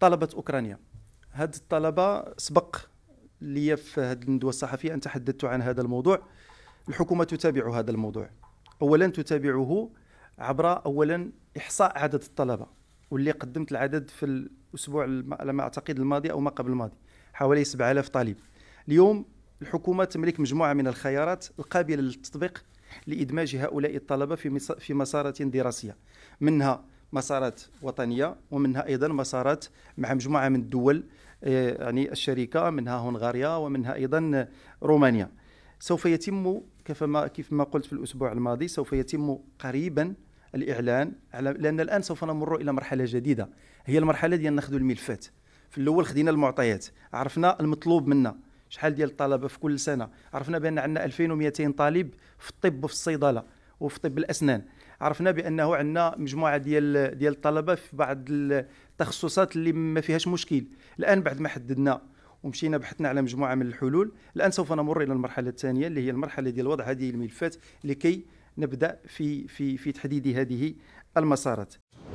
طلبه اوكرانيا هاد الطلبه سبق لي في هذه الندوه الصحفيه ان تحدثت عن هذا الموضوع الحكومه تتابع هذا الموضوع اولا تتابعه عبر اولا احصاء عدد الطلبه واللي قدمت العدد في الاسبوع على ما اعتقد الماضي او ما قبل الماضي حوالي 7000 طالب اليوم الحكومه تملك مجموعه من الخيارات القابله للتطبيق لادماج هؤلاء الطلبه في في مسارات دراسيه منها مسارات وطنيه ومنها ايضا مسارات مع مجموعه من الدول آه، يعني الشركه منها هنغاريا ومنها ايضا رومانيا سوف يتم كيف ما قلت في الاسبوع الماضي سوف يتم قريبا الاعلان على لان الان سوف نمر الى مرحله جديده هي المرحله ديال ناخذ الملفات في الاول خدينا المعطيات عرفنا المطلوب منا شحال ديال الطلبه في كل سنه عرفنا بان عندنا 2200 طالب في الطب وفي الصيدله وفي طب الاسنان عرفنا بانه عندنا مجموعه ديال ديال الطلبه في بعض التخصصات اللي ما فيهاش مشكل الان بعد ما حددنا ومشينا بحثنا على مجموعه من الحلول الان سوف نمر الى المرحله الثانيه اللي هي المرحله ديال وضع هذه الملفات لكي نبدا في في في تحديد هذه المسارات